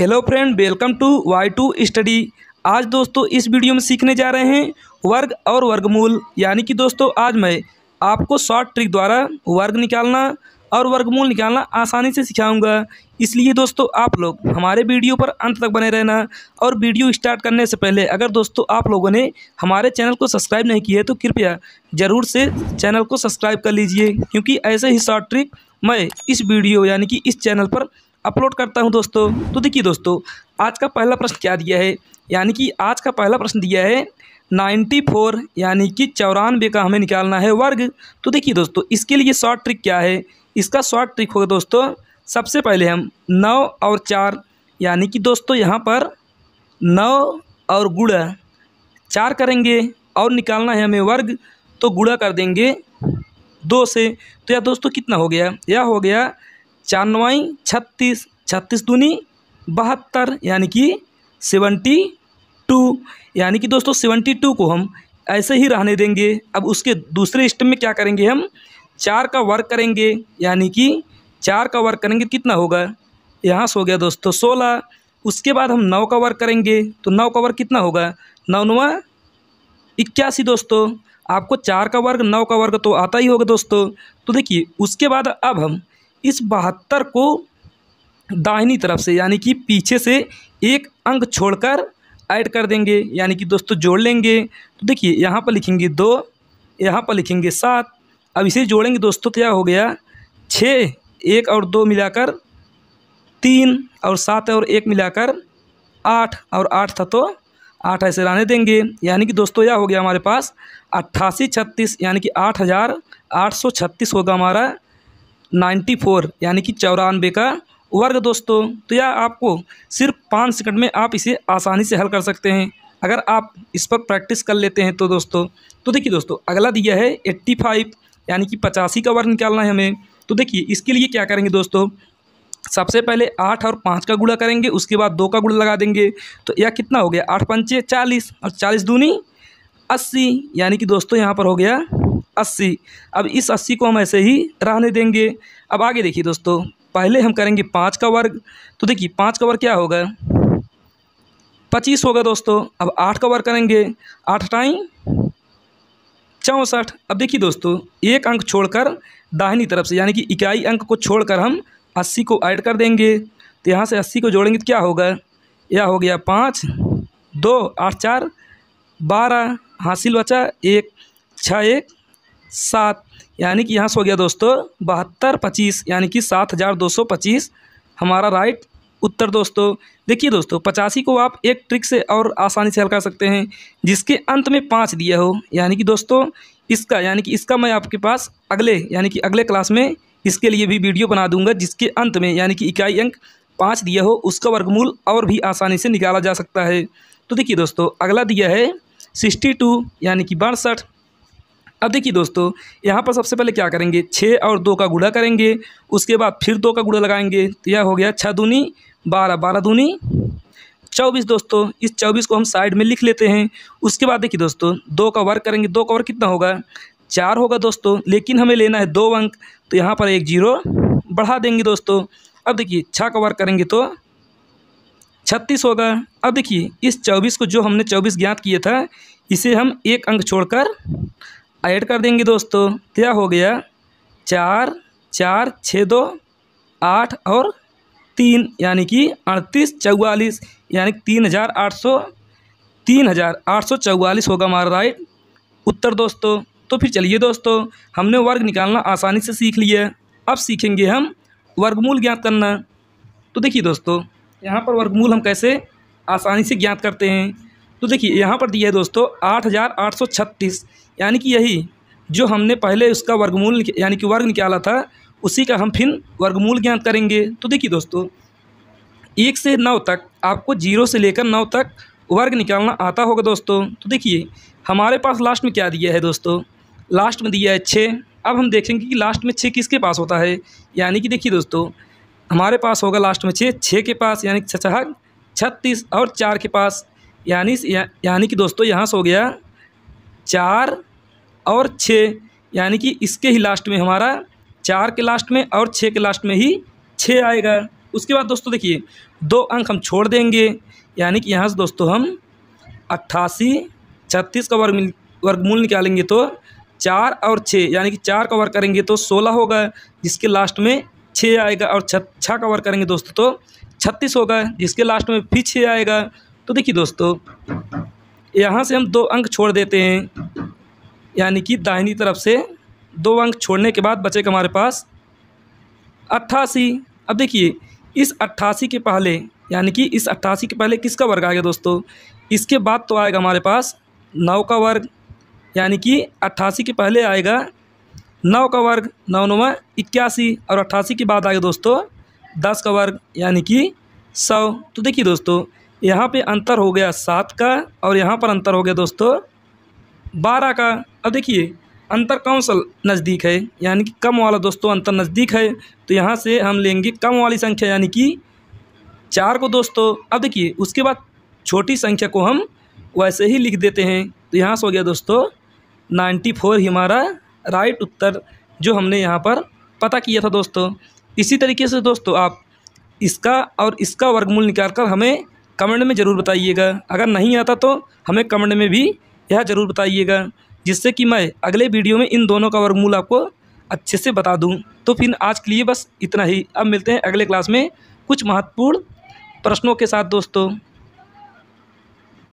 hello friend welcome to Y two study आज दोस्तों इस वीडियो में सीखने जा रहे हैं वर्ग और वर्गमूल यानी कि दोस्तों आज मैं आपको शॉर्ट ट्रिक द्वारा वर्ग निकालना और वर्गमूल निकालना आसानी से सिखाऊंगा इसलिए दोस्तों आप लोग हमारे वीडियो पर अंत तक बने रहना और वीडियो स्टार्ट करने से पहले अगर दोस्तों आप लोगों ने हमारे चैनल को सब्सक्राइब नहीं किया है तो कृपया ज़रूर से चैनल को सब्सक्राइब कर लीजिए क्योंकि ऐसे ही शॉर्ट ट्रिक मैं इस वीडियो यानी कि इस चैनल पर अपलोड करता हूँ दोस्तों तो देखिए दोस्तों आज का पहला प्रश्न क्या दिया है यानी कि आज का पहला प्रश्न दिया है नाइन्टी फोर यानी कि चौरानवे का हमें निकालना है वर्ग तो देखिए दोस्तों इसके लिए शॉर्ट ट्रिक क्या है इसका शॉर्ट ट्रिक होगा दोस्तों सबसे पहले हम नौ और चार यानी कि दोस्तों यहाँ पर नौ और गुड़ा चार करेंगे और निकालना है हमें वर्ग तो गुड़ा कर देंगे दो से तो यह दोस्तों कितना हो गया यह हो गया चानवाई छत्तीस छत्तीस दूनी बहत्तर यानी कि सेवेंटी टू यानी कि दोस्तों सेवेंटी टू को हम ऐसे ही रहने देंगे अब उसके दूसरे स्टेप में क्या करेंगे हम चार का वर्क करेंगे यानी कि चार का वर्क करेंगे तो कितना होगा यहाँ से हो गया दोस्तों सोलह उसके बाद हम नौ का वर्क करेंगे तो नौ का वर्क कितना होगा नौ नवा इक्यासी दोस्तों आपको चार का वर्ग नौ का वर्ग तो आता ही होगा दोस्तों तो देखिए उसके बाद अब हम इस बहत्तर को दाहिनी तरफ से यानी कि पीछे से एक अंक छोड़कर ऐड कर देंगे यानी कि दोस्तों जोड़ लेंगे तो देखिए यहाँ पर लिखेंगे दो यहाँ पर लिखेंगे सात अब इसे जोड़ेंगे दोस्तों क्या हो गया छः एक और दो मिलाकर तीन और सात और एक मिलाकर आठ और आठ था तो आठ ऐसे रहने देंगे यानी कि दोस्तों यह हो गया हमारे पास अट्ठासी छत्तीस यानी कि आठ हज़ार आठ सौ छत्तीस होगा हमारा नाइन्टी फोर यानी कि चौरानवे का वर्ग दोस्तों तो यह आपको सिर्फ पाँच सेकंड में आप इसे आसानी से हल कर सकते हैं अगर आप इस पर प्रैक्टिस कर लेते हैं तो दोस्तों तो देखिए दोस्तों अगला दिया है एट्टी फाइव यानी कि पचासी का वर्ग निकालना है हमें तो देखिए इसके लिए क्या करेंगे दोस्तों सबसे पहले आठ और पाँच का गुड़ा करेंगे उसके बाद दो का गुड़ा लगा देंगे तो यह कितना हो गया आठ पंचे चालीस और चालीस दूनी अस्सी यानी कि दोस्तों यहाँ पर हो गया अस्सी अब इस अस्सी को हम ऐसे ही रहने देंगे अब आगे देखिए दोस्तों पहले हम करेंगे पाँच का वर्ग तो देखिए पाँच का वर्ग क्या होगा पच्चीस होगा दोस्तों अब आठ का वर्ग करेंगे आठ टाइम चौंसठ अब देखिए दोस्तों एक अंक छोड़कर दाहिनी तरफ से यानी कि इकाई अंक को छोड़कर हम अस्सी को ऐड कर देंगे तो यहाँ से अस्सी को जोड़ेंगे तो क्या होगा यह हो गया पाँच दो आठ चार बारह हासिल बचा एक छः एक सात यानी कि यहाँ से हो गया दोस्तों बहत्तर पच्चीस यानी कि सात हज़ार दो सौ पच्चीस हमारा राइट उत्तर दोस्तों देखिए दोस्तों पचासी को आप एक ट्रिक से और आसानी से हल कर सकते हैं जिसके अंत में पाँच दिया हो यानी कि दोस्तों इसका यानी कि इसका मैं आपके पास अगले यानी कि अगले क्लास में इसके लिए भी वीडियो बना दूंगा जिसके अंत में यानी कि इकाई अंक पाँच दिया हो उसका वर्गमूल और भी आसानी से निकाला जा सकता है तो देखिए दोस्तों अगला दिया है सिक्सटी टू यानी कि बासठ अब देखिए दोस्तों यहाँ पर सबसे पहले क्या करेंगे छः और दो का गुड़ा करेंगे उसके बाद फिर दो का गुड़ा लगाएंगे तो यह हो गया छः दूनी बारह बारह दूनी चौबीस दोस्तों इस चौबीस को हम साइड में लिख लेते हैं उसके बाद देखिए दोस्तों दो का वर्क करेंगे दो का वर्क कितना होगा चार होगा दोस्तों लेकिन हमें लेना है दो अंक तो यहाँ पर एक जीरो बढ़ा देंगे दोस्तों अब देखिए छः का वर्क करेंगे तो छत्तीस होगा अब देखिए इस चौबीस को जो हमने चौबीस ज्ञात किया था इसे हम एक अंक छोड़कर ऐड कर देंगे दोस्तों क्या हो गया चार चार छः दो आठ और तीन यानी कि अड़तीस चौवालीस यानी तीन हज़ार आठ सौ तीन हज़ार आठ सौ चौवालीस होगा हमारा राइट उत्तर दोस्तों तो फिर चलिए दोस्तों हमने वर्ग निकालना आसानी से सीख लिया अब सीखेंगे हम वर्गमूल ज्ञात करना तो देखिए दोस्तों यहाँ पर वर्गमूल हम कैसे आसानी से ज्ञात करते हैं तो देखिए यहाँ पर दिया है दोस्तों आठ हज़ार आठ सौ छत्तीस यानी कि यही जो हमने पहले उसका वर्गमूल यानी कि वर्ग निकाला था उसी का हम फिर वर्गमूल ज्ञात करेंगे तो देखिए दोस्तों एक से नौ तक आपको जीरो से लेकर नौ तक वर्ग निकालना आता होगा दोस्तों तो देखिए हमारे पास लास्ट में क्या दिया है दोस्तों लास्ट में दिया है छः अब हम देखेंगे कि लास्ट में छः किसके पास होता है यानी कि देखिए दोस्तों हमारे पास होगा लास्ट में छः छः के पास यानी छः छत्तीस और चार के पास यानी यानी कि दोस्तों यहाँ से हो गया चार और छः यानी कि इसके ही लास्ट में हमारा चार के लास्ट में और छः के लास्ट में ही छः आएगा उसके बाद दोस्तों देखिए दो अंक हम छोड़ देंगे यानी कि यहाँ से दोस्तों हम अट्ठासी छत्तीस का वर्ग वर्गमूल निकालेंगे तो चार और छः यानी कि चार का वर्ग करेंगे तो सोलह होगा जिसके लास्ट में छः आएगा और छः का वर्ग करेंगे दोस्तों तो छत्तीस होगा जिसके लास्ट में फिर छः आएगा तो देखिए दोस्तों यहाँ से हम दो अंक छोड़ देते हैं यानी कि दाहिनी तरफ से दो अंक छोड़ने के बाद बचेगा हमारे पास अट्ठासी अब देखिए इस अट्ठासी के पहले यानी कि इस अट्ठासी के पहले किसका वर्ग आएगा दोस्तों इसके बाद तो आएगा हमारे पास नौ का वर्ग यानी कि अट्ठासी के पहले आएगा नौ का वर्ग नौ नवा इक्यासी और अट्ठासी के बाद आएगा दोस्तों दस का वर्ग यानी कि सौ तो देखिए दोस्तों यहाँ पे अंतर हो गया सात का और यहाँ पर अंतर हो गया दोस्तों बारह का अब देखिए अंतर कौन सा नज़दीक है यानी कि कम वाला दोस्तों अंतर नज़दीक है तो यहाँ से हम लेंगे कम वाली संख्या यानी कि चार को दोस्तों अब देखिए उसके बाद छोटी संख्या को हम वैसे ही लिख देते हैं तो यहाँ से हो गया दोस्तों नाइन्टी फोर हमारा राइट उत्तर जो हमने यहाँ पर पता किया था दोस्तों इसी तरीके से दोस्तों आप इसका और इसका वर्गमूल निकाल कर हमें कमेंट में ज़रूर बताइएगा अगर नहीं आता तो हमें कमेंट में भी यह ज़रूर बताइएगा जिससे कि मैं अगले वीडियो में इन दोनों का वर्गमूल आपको अच्छे से बता दूँ तो फिर आज के लिए बस इतना ही अब मिलते हैं अगले क्लास में कुछ महत्वपूर्ण प्रश्नों के साथ दोस्तों